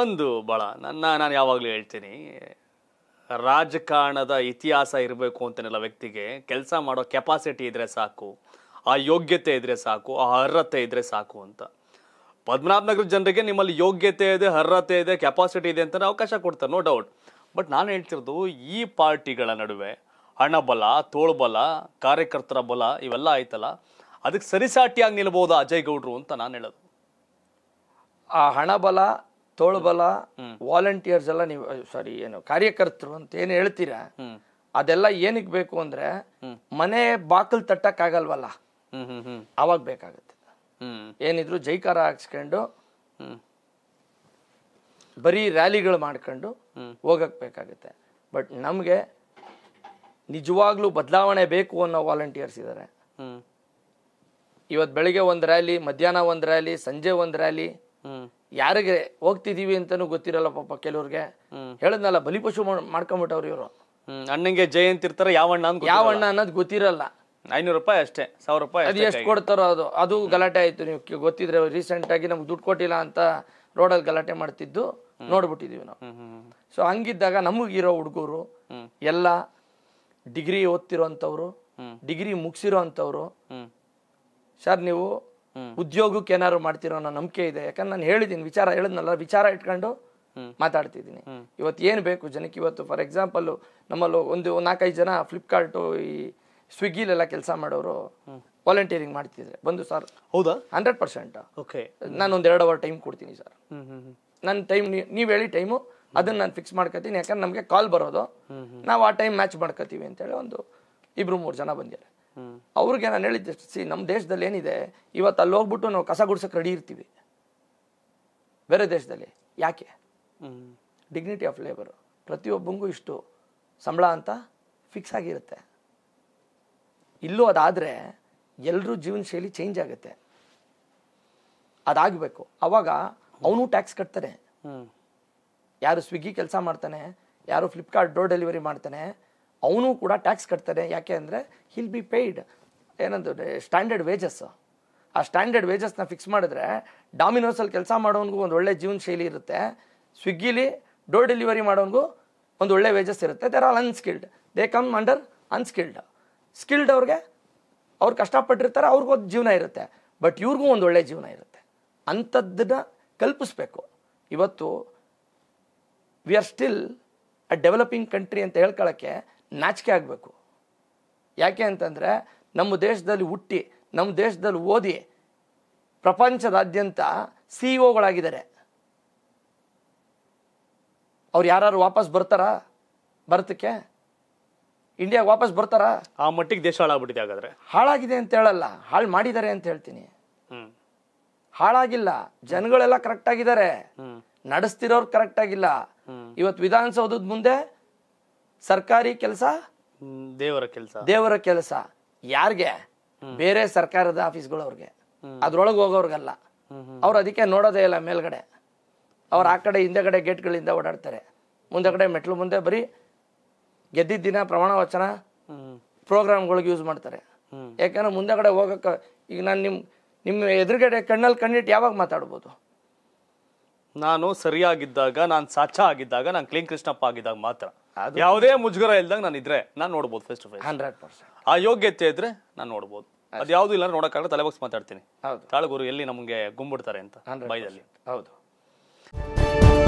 ಒಂದು ಬಳ ನನ್ನ ನಾನು ಯಾವಾಗಲೂ ಹೇಳ್ತೀನಿ ರಾಜಕಾರಣದ ಇತಿಹಾಸ ಇರಬೇಕು ಅಂತೇನಿಲ್ಲ ವ್ಯಕ್ತಿಗೆ ಕೆಲಸ ಮಾಡೋ ಕೆಪಾಸಿಟಿ ಇದ್ದರೆ ಸಾಕು ಆ ಯೋಗ್ಯತೆ ಇದ್ದರೆ ಸಾಕು ಆ ಅರ್ಹತೆ ಇದ್ದರೆ ಸಾಕು ಅಂತ ಪದ್ಮನಾಭನಗರ ಜನರಿಗೆ ನಿಮ್ಮಲ್ಲಿ ಯೋಗ್ಯತೆ ಇದೆ ಅರ್ಹತೆ ಇದೆ ಕೆಪಾಸಿಟಿ ಇದೆ ಅಂತ ಅವಕಾಶ ಕೊಡ್ತಾರೆ ನೋ ಡೌಟ್ ಬಟ್ ನಾನು ಹೇಳ್ತಿರೋದು ಈ ಪಾರ್ಟಿಗಳ ನಡುವೆ ಹಣಬಲ ತೋಳ್ಬಲ ಕಾರ್ಯಕರ್ತರ ಬಲ ಇವೆಲ್ಲ ಆಯ್ತಲ್ಲ ಅದಕ್ಕೆ ಸರಿಸಾಟಿಯಾಗಿ ನಿಲ್ಬೋದು ಅಜಯ್ ಗೌಡ್ರು ಅಂತ ನಾನು ಹೇಳೋದು ಆ ಹಣಬಲ ತೋಳ್ಬಲ ವಾಲಂಟಿಯರ್ಸ್ ಎಲ್ಲ ನೀವು ಸಾರಿ ಏನು ಕಾರ್ಯಕರ್ತರು ಅಂತ ಏನು ಹೇಳ್ತೀರಾ ಅದೆಲ್ಲ ಏನಕ್ಕೆ ಬೇಕು ಅಂದ್ರೆ ಮನೆ ಬಾಕಲ್ ತಟ್ಟಕ್ಕಾಗಲ್ವಲ್ಲ ಅವಾಗ ಬೇಕಾಗುತ್ತೆ ಏನಿದ್ರು ಜೈಕಾರ ಹಾಕ್ಸ್ಕೊಂಡು ಬರೀ ರ್ಯಾಲಿಗಳು ಮಾಡ್ಕೊಂಡು ಹೋಗಕ್ಕೆ ಬೇಕಾಗುತ್ತೆ ಬಟ್ ನಮಗೆ ನಿಜವಾಗ್ಲೂ ಬದಲಾವಣೆ ಬೇಕು ಅನ್ನೋ ವಾಲಂಟಿಯರ್ಸ್ ಇದ್ದಾರೆ ಇವತ್ತು ಬೆಳಿಗ್ಗೆ ಒಂದು ರ್ಯಾಲಿ ಮಧ್ಯಾಹ್ನ ಒಂದು ರ್ಯಾಲಿ ಸಂಜೆ ಒಂದು ರ್ಯಾಲಿ ಯಾರಿಗೆ ಹೋಗ್ತಿದೀವಿ ಅಂತಾನೂ ಗೊತ್ತಿರಲ್ಲ ಪಾಪ ಕೆಲವ್ರಿಗೆ ಹೇಳದ್ನಲ್ಲ ಬಲಿಪಶು ಮಾಡ್ಕೊಂಬಿಟ್ಟವ್ರು ಇವರು ಅಣ್ಣಂಗೆ ಜಯಂತಿ ಇರ್ತಾರ ಯಾವ ಅಣ್ಣ ಯಾವ ಅಣ್ಣ ಅನ್ನೋದು ಗೊತ್ತಿರಲ್ಲ ಐನೂರು ರೂಪಾಯಿ ಅಷ್ಟೇ ಸಾವಿರ ರೂಪಾಯಿ ಅದು ಎಷ್ಟು ಕೊಡ್ತಾರೋ ಅದು ಅದು ಗಲಾಟೆ ಆಯ್ತು ನೀವು ಗೊತ್ತಿದ್ರೆ ರೀಸೆಂಟ್ ಆಗಿ ನಮ್ಗೆ ದುಡ್ಡು ಕೊಟ್ಟಿಲ್ಲ ಅಂತ ರೋಡಲ್ಲಿ ಗಲಾಟೆ ಮಾಡ್ತಿದ್ದು ನೋಡ್ಬಿಟ್ಟಿದೀವಿ ನಾವು ಸೊ ಹಂಗಿದ್ದಾಗ ನಮಗಿರೋ ಹುಡುಗರು ಎಲ್ಲ ಡಿಗ್ರಿ ಓದ್ತಿರೋ ಅಂಥವ್ರು ಡಿಗ್ರಿ ಮುಗಿಸಿರೋ ಅಂಥವ್ರು ಸರ್ ನೀವು ಉದ್ಯೋಗಕ್ಕೆ ಏನಾದ್ರು ಮಾಡ್ತಿರೋ ಅನ್ನೋ ನಂಬಿಕೆ ಇದೆ ಯಾಕಂದ್ರೆ ನಾನು ಹೇಳಿದ್ದೀನಿ ವಿಚಾರ ಹೇಳಿದ್ನಲ್ಲ ವಿಚಾರ ಇಟ್ಕೊಂಡು ಮಾತಾಡ್ತಿದ್ದೀನಿ ಇವತ್ತು ಏನು ಬೇಕು ಜನಕ್ಕೆ ಇವತ್ತು ಫಾರ್ ಎಕ್ಸಾಂಪಲ್ ನಮ್ಮಲ್ಲಿ ಒಂದು ನಾಲ್ಕೈದು ಜನ ಫ್ಲಿಪ್ಕಾರ್ಟು ಈ ಸ್ವಿಗ್ಗಿಲೆಲ್ಲ ಕೆಲಸ ಮಾಡೋರು ವಾಲಂಟಿಯರಿಂಗ್ ಮಾಡ್ತಿದ್ರೆ ಬಂದು ಸರ್ ಹೌದಾ ಹಂಡ್ರೆಡ್ ಪರ್ಸೆಂಟ್ ಓಕೆ ನಾನು ಒಂದು ಎರಡು ಅವರ್ ಟೈಮ್ ಕೊಡ್ತೀನಿ ಸರ್ ನನ್ನ ಟೈಮ್ ನೀವು ಹೇಳಿ ಟೈಮು ಅದನ್ನ ನಾನು ಫಿಕ್ಸ್ ಮಾಡ್ಕೋತೀನಿ ಯಾಕಂದ್ರೆ ನಮಗೆ ಕಾಲ್ ಬರೋದು ನಾವು ಆ ಟೈಮ್ ಮ್ಯಾಚ್ ಮಾಡ್ಕೋತೀವಿ ಅಂತೇಳಿ ಒಂದು ಇಬ್ರು ಮೂರು ಜನ ಬಂದಿದ್ದಾರೆ ಅವ್ರಿಗೆ ನಾನು ಹೇಳಿದ್ದೆ ಸಿ ನಮ್ಮ ದೇಶದಲ್ಲಿ ಏನಿದೆ ಇವತ್ತು ಅಲ್ಲಿ ಹೋಗ್ಬಿಟ್ಟು ನಾವು ಕಸ ಗುಡ್ಸಕ್ಕೆ ರೆಡಿ ಇರ್ತೀವಿ ಬೇರೆ ದೇಶದಲ್ಲಿ ಯಾಕೆ ಡಿಗ್ನಿಟಿ ಆಫ್ ಲೇಬರು ಪ್ರತಿಯೊಬ್ಬಂಗೂ ಇಷ್ಟು ಸಂಬಳ ಅಂತ ಫಿಕ್ಸ್ ಆಗಿರುತ್ತೆ ಇಲ್ಲೂ ಅದಾದರೆ ಎಲ್ಲರೂ ಜೀವನ ಶೈಲಿ ಚೇಂಜ್ ಆಗುತ್ತೆ ಅದಾಗಬೇಕು ಅವಾಗ ಅವನು ಟ್ಯಾಕ್ಸ್ ಕಟ್ತಾನೆ ಯಾರು ಸ್ವಿಗ್ಗಿ ಕೆಲಸ ಮಾಡ್ತಾನೆ ಯಾರು ಫ್ಲಿಪ್ಕಾರ್ಟ್ ಡೋರ್ ಡೆಲಿವರಿ ಮಾಡ್ತಾನೆ ಅವನು ಕೂಡ ಟ್ಯಾಕ್ಸ್ ಕಟ್ತಾನೆ ಯಾಕೆ ಅಂದರೆ ಹಿಲ್ ಬಿ ಪೇಯ್ಡ್ ಏನಂದು ಸ್ಟ್ಯಾಂಡರ್ಡ್ ವೇಜಸ್ ಆ ಸ್ಟ್ಯಾಂಡರ್ಡ್ ವೇಜಸ್ನ ಫಿಕ್ಸ್ ಮಾಡಿದ್ರೆ ಡಾಮಿನೋಸಲ್ಲಿ ಕೆಲಸ ಮಾಡೋನ್ಗೂ ಒಂದು ಒಳ್ಳೆ ಜೀವನ ಶೈಲಿ ಇರುತ್ತೆ ಸ್ವಿಗ್ಗಿಲಿ ಡೋರ್ ಡೆಲಿವರಿ ಮಾಡೋನ್ಗೂ ಒಂದು ಒಳ್ಳೆ ವೇಜಸ್ ಇರುತ್ತೆ they're all unskilled they come under unskilled skilled ಅವ್ರಿಗೆ ಅವ್ರು ಕಷ್ಟಪಟ್ಟಿರ್ತಾರೆ ಅವ್ರಿಗೂ ಒಂದು ಜೀವನ ಇರುತ್ತೆ ಬಟ್ ಇವ್ರಿಗೂ ಒಂದು ಒಳ್ಳೆ ಜೀವನ ಇರುತ್ತೆ ಅಂಥದ್ದನ್ನ ಕಲ್ಪಿಸ್ಬೇಕು ಇವತ್ತು we are still a developing country ಅಂತ ಹೇಳ್ಕೊಳ್ಳೋಕ್ಕೆ ನಾಚಿಕೆ ಆಗಬೇಕು ಯಾಕೆ ಅಂತಂದರೆ ನಮ್ಮ ದೇಶದಲ್ಲಿ ಹುಟ್ಟಿ ನಮ್ಮ ದೇಶದಲ್ಲಿ ಓದಿ ಪ್ರಪಂಚದಾದ್ಯಂತ ಸಿ ಒಗಳಾಗಿದ್ದಾರೆ ಅವ್ರು ಯಾರು ವಾಪಸ್ ಬರ್ತಾರಾ ಭಾರತಕ್ಕೆ ಇಂಡಿಯಾಗೆ ವಾಪಸ್ ಬರ್ತಾರಾ ಆ ಮಟ್ಟಿಗೆ ದೇಶ ಹಾಳಾಗ್ಬಿಟ್ಟಿದೆ ಹಾಗಾದ್ರೆ ಹಾಳಾಗಿದೆ ಅಂತ ಹೇಳಲ್ಲ ಹಾಳು ಮಾಡಿದ್ದಾರೆ ಅಂತ ಹೇಳ್ತೀನಿ ಹಾಳಾಗಿಲ್ಲ ಜನಗಳೆಲ್ಲ ಕರೆಕ್ಟ್ ಆಗಿದ್ದಾರೆ ನಡೆಸ್ತಿರೋರು ಕರೆಕ್ಟ್ ಆಗಿಲ್ಲ ಇವತ್ತು ವಿಧಾನಸೌಧದ ಮುಂದೆ ಸರ್ಕಾರಿ ಕೆಲಸ ದೇವರ ಕೆಲಸ ದೇವರ ಕೆಲಸ ಯಾರಿಗೆ ಬೇರೆ ಸರ್ಕಾರದ ಆಫೀಸ್ಗಳು ಅವ್ರಿಗೆ ಅದ್ರೊಳಗೆ ಹೋಗೋರ್ಗಲ್ಲ ಅವ್ರು ಅದಕ್ಕೆ ನೋಡೋದೇ ಇಲ್ಲ ಮೇಲ್ಗಡೆ ಅವ್ರು ಆ ಕಡೆ ಹಿಂದೆಗಡೆ ಗೇಟ್ಗಳಿಂದ ಓಡಾಡ್ತಾರೆ ಕಡೆ ಮೆಟ್ಲು ಮುಂದೆ ಬರೀ ಗೆದ್ದಿದ್ದಿನ ದಿನ ಪ್ರಮಾಣ ವಚನ ಪ್ರೋಗ್ರಾಮ್ಗಳಿಗೆ ಯೂಸ್ ಮಾಡ್ತಾರೆ ಯಾಕಂದ್ರೆ ಕಡೆ ಹೋಗಕ್ಕೆ ಈಗ ನಾನು ನಿಮ್ ನಿಮ್ಮ ಎದುರುಗಡೆ ಕಣ್ಣಲ್ಲಿ ಕಣ್ಣಿಟ್ಟು ಯಾವಾಗ ಮಾತಾಡ್ಬೋದು ನಾನು ಸರಿಯಾಗಿದ್ದಾಗ ನಾನು ಸಾಚ ಆಗಿದ್ದಾಗ ನಾನು ಕ್ಲೀನ್ ಕೃಷ್ಣಪ್ಪ ಆಗಿದ್ದಾಗ ಮಾತ್ರ ಯಾವುದೇ ಮುಜುಗರ ಇಲ್ದಂಗ ನಾನು ಇದ್ರೆ ನಾನು ನೋಡಬಹುದು first to face hundred percent ಆ ಯೋಗ್ಯತೆ ಇದ್ರೆ ನಾನು ನೋಡ್ಬೋದು ಅದು ಯಾವ್ದು ಇಲ್ಲ ನೋಡೋಕ್ಕಾಗಲ್ಲ ತಲೆ ಬಗ್ಸ್ ಮಾತಾಡ್ತೀನಿ ಹೌದು ತಾಳಗುರು ಎಲ್ಲಿ ನಮ್ಗೆ ಗುಂಬಿಡ್ತಾರೆ ಅಂತ ಬೈದಲ್ಲಿ ಹೌದು